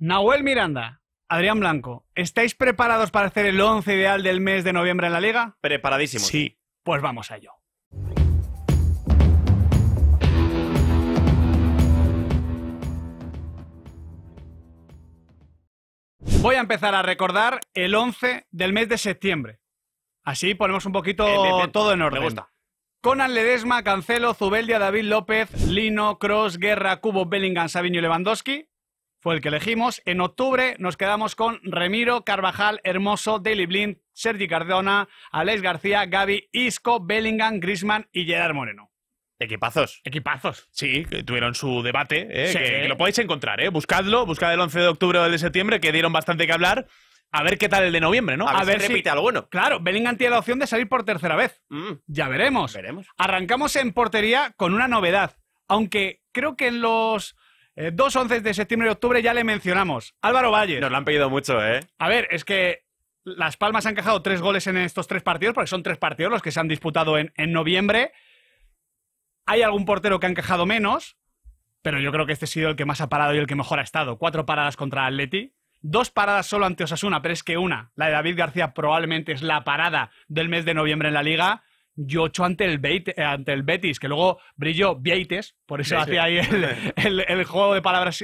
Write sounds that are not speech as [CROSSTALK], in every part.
Nahuel Miranda, Adrián Blanco, ¿estáis preparados para hacer el 11 ideal del mes de noviembre en la liga? Preparadísimos. Sí. Pues vamos a ello. Voy a empezar a recordar el 11 del mes de septiembre. Así ponemos un poquito todo en orden. Conan Ledesma, Cancelo, Zubeldia, David López, Lino, Cross, Guerra, Cubo, Bellingham, Sabino y Lewandowski fue el que elegimos. En octubre nos quedamos con Remiro, Carvajal, Hermoso, Daily Blind, Sergi Cardona, Alex García, Gaby, Isco, Bellingham, Grisman y Gerard Moreno. Equipazos. Equipazos. Sí, que tuvieron su debate, eh, que, lo podéis encontrar, ¿eh? buscadlo, buscad el 11 de octubre o el de septiembre, que dieron bastante que hablar. A ver qué tal el de noviembre, ¿no? A, ver, si repite algo bueno. Claro, Bellingham tiene la opción de salir por tercera vez. Mm. Ya veremos. veremos. Arrancamos en portería con una novedad. Aunque creo que en los eh, dos once de septiembre y octubre ya le mencionamos. Álvaro Valle. Nos lo han pedido mucho, ¿eh? A ver, es que Las Palmas han encajado tres goles en estos tres partidos, porque son tres partidos los que se han disputado en, en noviembre. Hay algún portero que ha encajado menos, pero yo creo que este ha sido el que más ha parado y el que mejor ha estado. Cuatro paradas contra Atleti, dos paradas solo ante Osasuna, pero es que una, la de David García, probablemente es la parada del mes de noviembre en la liga. Yocho ante el, eh, ante el Betis, que luego brilló Beites por eso hace hacía ahí [LAUGHS] el, juego de palabras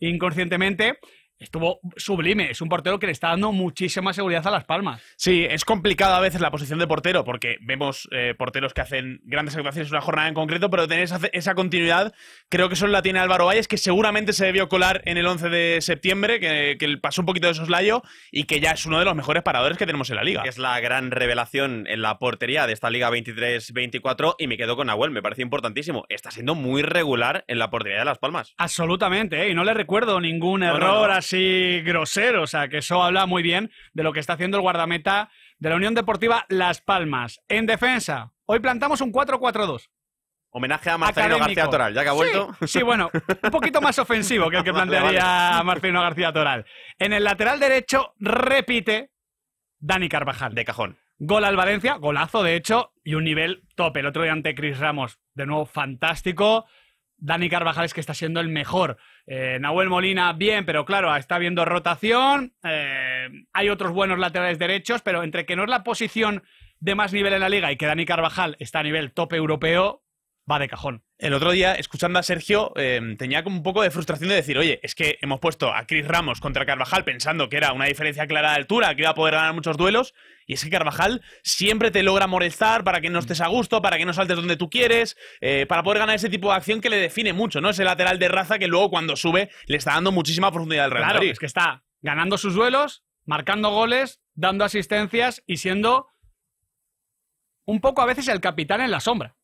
inconscientemente estuvo sublime. Es un portero que le está dando muchísima seguridad a Las Palmas. Sí, es complicada a veces la posición de portero, porque vemos eh, porteros que hacen grandes actuaciones en una jornada en concreto, pero tener esa, continuidad creo que solo la tiene Álvaro Valles, que seguramente se debió colar en el 11 de septiembre, que, pasó un poquito de soslayo y que ya es uno de los mejores paradores que tenemos en la liga. Es la gran revelación en la portería de esta liga 23-24 y me quedo con Nahuel, me parece importantísimo. Está siendo muy regular en la portería de Las Palmas. Absolutamente, ¿eh? y no le recuerdo ningún error sí grosero. O sea, que eso habla muy bien de lo que está haciendo el guardameta de la Unión Deportiva Las Palmas. En defensa, hoy plantamos un 4-4-2. Homenaje a Marcelino García Toral, ya que ha vuelto. Sí, bueno, un poquito más ofensivo que el que [LAUGHS] plantearía Marcelino García Toral. En el lateral derecho repite Dani Carvajal. De cajón. Gol al Valencia, golazo de hecho, y un nivel top. El otro día ante Chris Ramos, de nuevo fantástico. Dani Carvajal es que está siendo el mejor. Eh, Nahuel Molina, bien, pero claro, está habiendo rotación. Eh, hay otros buenos laterales derechos, pero entre que no es la posición de más nivel en la liga y que Dani Carvajal está a nivel top europeo, va de cajón. El otro día, escuchando a Sergio, em, tenía como un poco de frustración de decir, oye, es que hemos puesto a Chris Ramos contra Carvajal pensando que era una diferencia clara de altura, que iba a poder ganar muchos duelos, y es que Carvajal siempre te logra molestar para que no estés a gusto, para que no saltes donde tú quieres, eh, para poder ganar ese tipo de acción que le define mucho, ¿no? Ese lateral de raza que luego cuando sube le está dando muchísima profundidad al Real Madrid. Claro, es que está ganando sus duelos, marcando goles, dando asistencias y siendo un poco a veces el capitán en la sombra.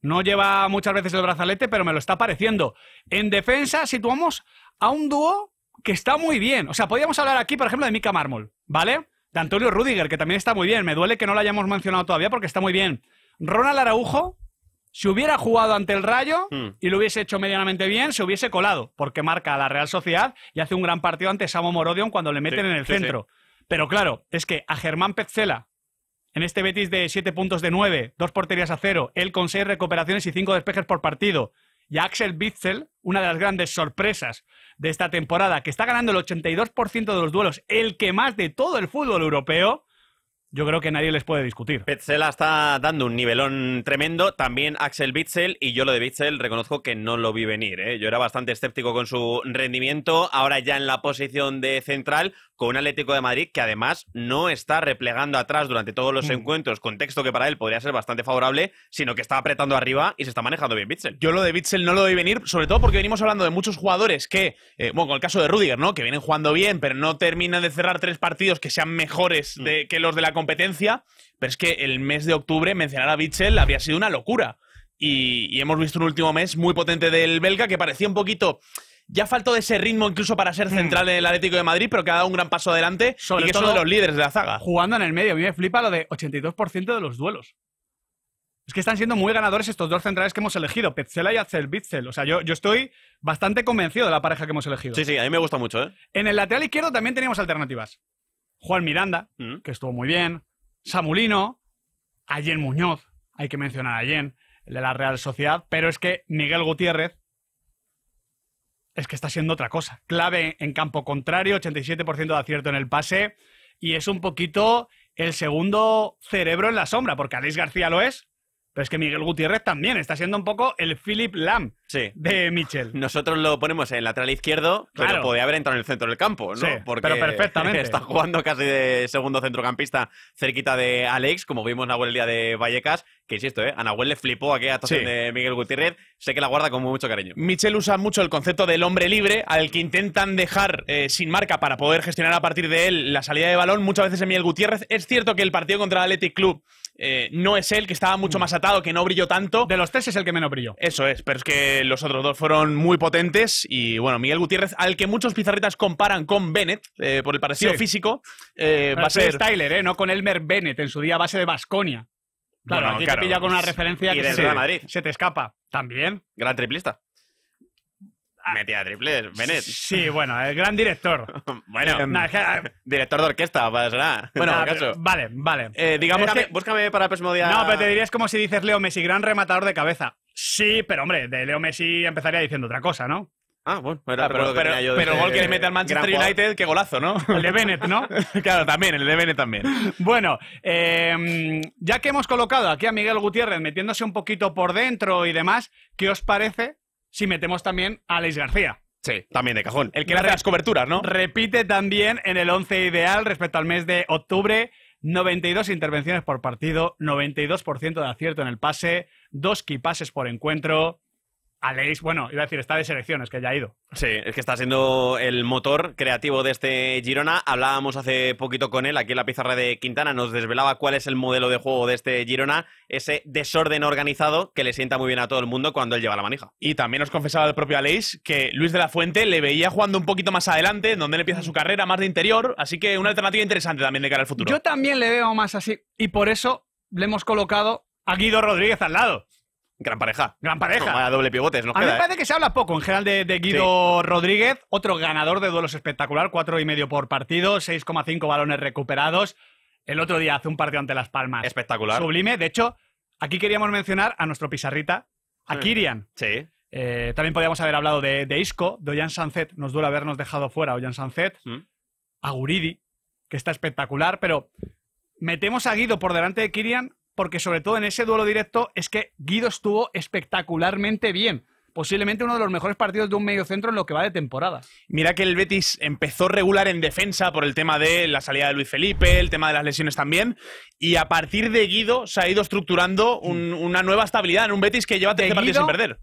No lleva muchas veces el brazalete, pero me lo está pareciendo. En defensa situamos a un dúo que está muy bien. O sea, podríamos hablar aquí, por ejemplo, de Mika Mármol, ¿vale? De Antonio Rudiger, que también está muy bien. Me duele que no lo hayamos mencionado todavía porque está muy bien. Ronald Araujo, si hubiera jugado ante el Rayo hmm. y lo hubiese hecho medianamente bien, se hubiese colado, porque marca a la Real Sociedad y hace un gran partido ante Samo Morodion cuando le meten en el centro. Pero claro, es que a Germán Petzela en este Betis de 7 puntos de 9, 2 porterías a 0, él con 6 recuperaciones y 5 despejes por partido. Y Axel Witzel, una de las grandes sorpresas de esta temporada, que está ganando el 82% de los duelos, el que más de todo el fútbol europeo, yo creo que nadie les puede discutir. Petzela está dando un nivelón tremendo. También Axel Witzel, y yo lo de Witzel reconozco que no lo vi venir. ¿eh? Yo era bastante escéptico con su rendimiento. Ahora ya en la posición de central, con un Atlético de Madrid que además no está replegando atrás durante todos los mm. encuentros. Contexto que para él podría ser bastante favorable, sino que está apretando arriba y se está manejando bien Witzel. Yo lo de Witzel no lo vi venir, sobre todo porque venimos hablando de muchos jugadores que, eh, bueno, con el caso de Rudiger, ¿no? Que vienen jugando bien, pero no terminan de cerrar tres partidos que sean mejores mm. que los de la competencia, pero es que el mes de octubre mencionar a Bitchel habría sido una locura. Y, hemos visto un último mes muy potente del belga que parecía un poquito. Ya faltó de ese ritmo incluso para ser hmm. central en el Atlético de Madrid, pero que ha dado un gran paso adelante y que es uno de los líderes de la zaga. Jugando en el medio, a mí me flipa lo de 82% de los duelos. Es que están siendo muy ganadores estos dos centrales que hemos elegido, Petzela y Axel Bitzel. O sea, yo, yo, estoy bastante convencido de la pareja que hemos elegido. Sí, sí, a mí me gusta mucho. ¿eh? En el lateral izquierdo también teníamos alternativas. Juan Miranda, mm. que estuvo muy bien, Samulino, Allen Muñoz, hay que mencionar a Allen, el de la Real Sociedad, pero es que Miguel Gutiérrez es que está siendo otra cosa. Clave en campo contrario, 87% de acierto en el pase y es un poquito el segundo cerebro en la sombra, porque Alex García lo es, pero es que Miguel Gutiérrez también está siendo un poco el Philip Lam de Michel. Nosotros lo ponemos en lateral izquierdo, pero podía haber entrado en el centro del campo, ¿no? Porque pero perfectamente. [LAUGHS] está jugando casi de segundo centrocampista cerquita de Alex, como vimos en la el día de Vallecas, que insisto, ¿eh? a le flipó aquella actuación de Miguel Gutiérrez, sé que la guarda con mucho cariño. Michel usa mucho el concepto del hombre libre, al que intentan dejar eh, sin marca para poder gestionar a partir de él la salida de balón, muchas veces en Miguel Gutiérrez. Es cierto que el partido contra el Athletic Club eh, no es él, que estaba mucho mm. más atado, que no brilló tanto. De los tres es el que menos brilló. Eso es, pero es que los otros dos fueron muy potentes. Y bueno, Miguel Gutiérrez, al que muchos pizarritas comparan con Bennett, eh, por el parecido físico, va a ser. Tyler, ¿eh? no con Elmer Bennett, en su día base de Basconia. Claro, bueno, aquí pilla con una referencia que se, te escapa. También. Gran triplista. Ah. Metía triples, Benet. Sí, bueno, el gran director. [LAUGHS] bueno, em, eh, director de orquesta, para nada. Ah, bueno, caso. Eh, vale, vale. Eh, digamos que... búscame para el próximo día. No, pero te dirías como si dices Leo Messi, gran rematador de cabeza. Sí, pero hombre, de Leo Messi empezaría diciendo otra cosa, ¿no? Ah, bueno, era ah, pero, el gol que le mete al Manchester United, qué golazo, ¿no? El de Bennett, ¿no? [LAUGHS] claro, también, el de Bennett también. Bueno, em, ya que hemos colocado aquí a Miguel Gutiérrez metiéndose un poquito por dentro y demás, ¿qué os parece si metemos también a Alex García? Sí, también de cajón. El que hace las coberturas, ¿no? Repite también en el 11 ideal respecto al mes de octubre. 92 intervenciones por partido, 92% de acierto en el pase, dos kipases por encuentro. Aleix, bueno, iba a decir, está de selecciones, que ya ha ido. Sí, es que está siendo el motor creativo de este Girona. Hablábamos hace poquito con él aquí en la pizarra de Quintana, nos desvelaba cuál es el modelo de juego de este Girona, ese desorden organizado que le sienta muy bien a todo el mundo cuando él lleva la manija. Y también nos confesaba el propio Aleix que Luis de la Fuente le veía jugando un poquito más adelante, donde él empieza su carrera, más de interior, así que una alternativa interesante también de cara al futuro. Yo también le veo más así, y por eso le hemos colocado a Guido Rodríguez al lado. Gran pareja. Gran pareja. doble pivotes, A mí me ¿eh? parece que se habla poco en general de, Guido Rodríguez, otro ganador de duelos espectacular, cuatro y medio por partido, 6,5 balones recuperados. El otro día hace un partido ante Las Palmas. Espectacular. Sublime. De hecho, aquí queríamos mencionar a nuestro pizarrita, a Kirian. Sí. Eh, también podríamos haber hablado de, Isco, de Oyan Sanzet. Nos duele habernos dejado fuera oyan Sanzet. ¿Mm? A Guridi, que está espectacular, pero metemos a Guido por delante de Kirian porque sobre todo en ese duelo directo es que Guido estuvo espectacularmente bien posiblemente uno de los mejores partidos de un medio centro en lo que va de temporada. Mira que el Betis empezó regular en defensa por el tema de la salida de Luis Felipe, el tema de las lesiones también, y a partir de Guido se ha ido estructurando una nueva estabilidad en un Betis que lleva 13 partidos sin perder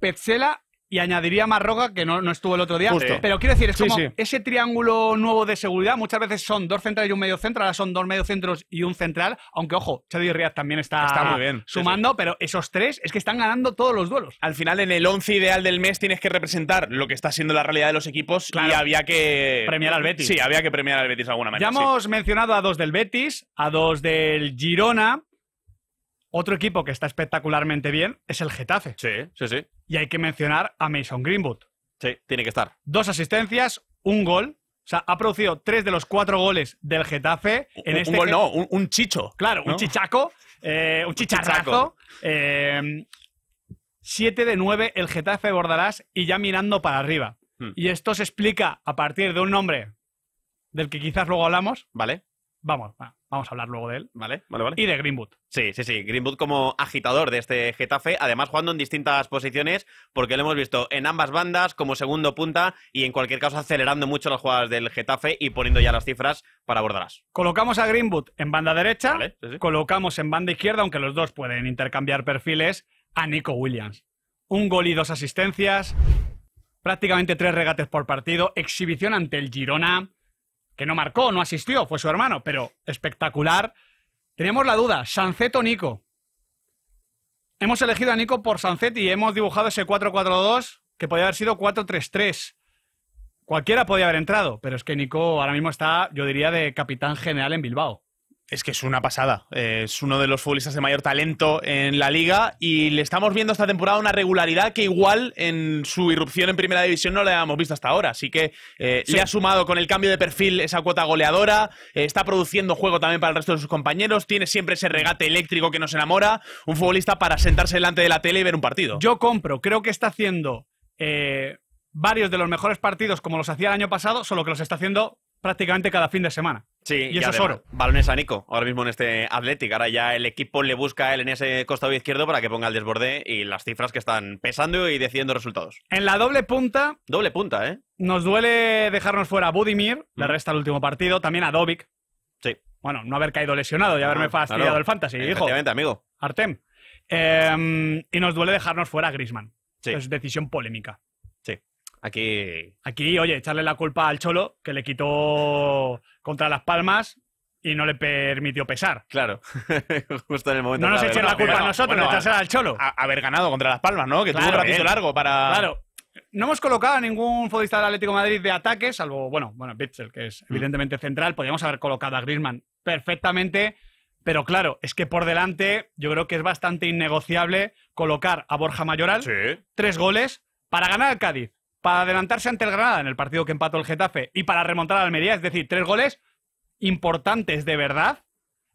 y añadiría Marroca, que no, no estuvo el otro día. Pero quiero decir, es como ese triángulo nuevo de seguridad. Muchas veces son dos centrales y un medio centro, ahora son dos medio centros y un central. Aunque, ojo, Chadi Ríaz también está, bien. sumando, pero esos tres es que están ganando todos los duelos. Al final, en el 11 ideal del mes tienes que representar lo que está siendo la realidad de los equipos y había que. Premiar al Betis. Sí, había que premiar al Betis alguna manera. Ya hemos mencionado a dos del Betis, a dos del Girona otro equipo que está espectacularmente bien es el Getafe. Sí, sí, sí. Y hay que mencionar a Mason Greenwood. Sí, tiene que estar. Dos asistencias, un gol. O sea, ha producido tres de los cuatro goles del Getafe. En un, este un gol, no, un, chicho. Claro, un chichaco, eh, un chicharrazo. Eh, siete de nueve el Getafe Bordalás y ya mirando para arriba. Hmm. Y esto se explica a partir de un nombre del que quizás luego hablamos. Vale vamos, vamos a hablar luego de él. Vale, vale, vale. Y de Greenwood. Sí, sí, sí. Greenwood como agitador de este Getafe, además jugando en distintas posiciones, porque lo hemos visto en ambas bandas, como segundo punta y en cualquier caso acelerando mucho las jugadas del Getafe y poniendo ya las cifras para abordarlas. Colocamos a Greenwood en banda derecha, colocamos en banda izquierda, aunque los dos pueden intercambiar perfiles, a Nico Williams. Un gol y dos asistencias, prácticamente tres regates por partido, exhibición ante el Girona que no marcó, no asistió, fue su hermano, pero espectacular. Teníamos la duda, o Nico. Hemos elegido a Nico por Sancet y hemos dibujado ese 4-4-2 que podía haber sido 4-3-3. Cualquiera podía haber entrado, pero es que Nico ahora mismo está, yo diría, de capitán general en Bilbao es que es una pasada. Eh, es uno de los futbolistas de mayor talento en la liga y le estamos viendo esta temporada una regularidad que igual en su irrupción en primera división no la habíamos visto hasta ahora. Así que se eh, le ha sumado con el cambio de perfil esa cuota goleadora, eh, está produciendo juego también para el resto de sus compañeros, tiene siempre ese regate eléctrico que nos enamora, un futbolista para sentarse delante de la tele y ver un partido. Yo compro, creo que está haciendo varios de los mejores partidos como los hacía el año pasado, solo que los está haciendo prácticamente cada fin de semana. Sí, y, eso Balones a Nico, ahora mismo en este Athletic. Ahora ya el equipo le busca a él en ese costado izquierdo para que ponga el desborde y las cifras que están pesando y decidiendo resultados. En la doble punta. Doble punta, ¿eh? Nos duele dejarnos fuera a Budimir, le resta el último partido, también a Dovic. Sí. Bueno, no haber caído lesionado y haberme fastidiado el fantasy, hijo. amigo. Artem. Em, y nos duele dejarnos fuera a Grisman. Sí. Es decisión polémica. Aquí. Aquí, oye, echarle la culpa al Cholo, que le quitó contra Las Palmas y no le permitió pesar. Claro, [LAUGHS] justo en el momento. No nos echen la culpa a nosotros, bueno, echársela al Cholo. haber ganado contra Las Palmas, ¿no? Que tuvo un ratito eh. largo para. Claro. No hemos colocado a ningún futbolista del Atlético Madrid de ataque, salvo, bueno, bueno, Bitzel, que es mm. evidentemente central. Podríamos haber colocado a Griezmann perfectamente, pero claro, es que por delante yo creo que es bastante innegociable colocar a Borja Mayoral tres goles para ganar al Cádiz para adelantarse ante el Granada en el partido que empató el Getafe y para remontar a Almería, es decir, tres goles importantes de verdad.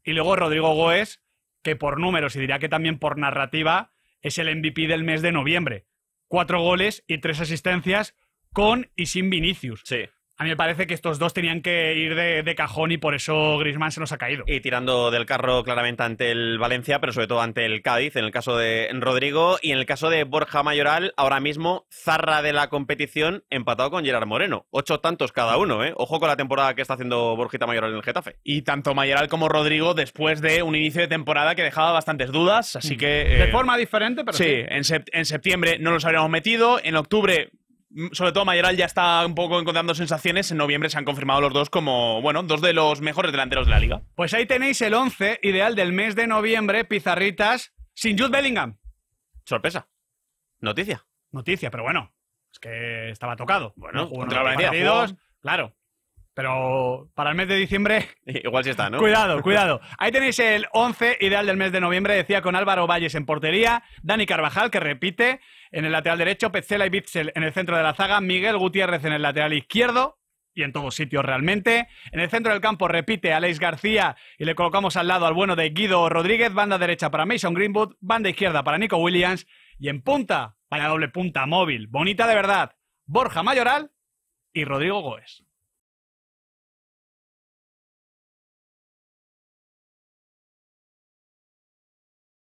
Y luego Rodrigo Goes, que por números y diría que también por narrativa es el MVP del mes de noviembre. Cuatro goles y tres asistencias con y sin Vinicius. Sí. A mí me parece que estos dos tenían que ir de, cajón y por eso Griezmann se nos ha caído. Y tirando del carro claramente ante el Valencia, pero sobre todo ante el Cádiz, en el caso de Rodrigo y en el caso de Borja Mayoral, ahora mismo zarra de la competición empatado con Gerard Moreno. Ocho tantos cada uno, ¿eh? Ojo con la temporada que está haciendo Borjita Mayoral en el Getafe. Y tanto Mayoral como Rodrigo después de un inicio de temporada que dejaba bastantes dudas, así mm. que... De eh, forma diferente, pero... Sí, En, en septiembre no los habríamos metido, en octubre Mm, sobre todo Mayoral ya está un poco encontrando sensaciones. En noviembre se han confirmado los dos como, bueno, dos de los mejores delanteros de la liga. Pues ahí tenéis el 11 ideal del mes de noviembre, pizarritas, sin Jude Bellingham. Sorpresa. Noticia. Noticia, pero bueno, es que estaba tocado. Bueno, jugó contra claro. Pero para el mes de diciembre. [LAUGHS] Igual sí está, ¿no? Cuidado, [LAUGHS] cuidado. Ahí tenéis el 11 ideal del mes de noviembre, decía con Álvaro Valles en portería, Dani Carvajal, que repite, en el lateral derecho, Petzela y Bitzel en el centro de la zaga, Miguel Gutiérrez en el lateral izquierdo, y en todos sitios realmente. En el centro del campo repite Alex García y le colocamos al lado al bueno de Guido Rodríguez, banda derecha para Mason Greenwood, banda izquierda para Nico Williams y en punta, para doble punta móvil, bonita de verdad, Borja Mayoral y Rodrigo Goes.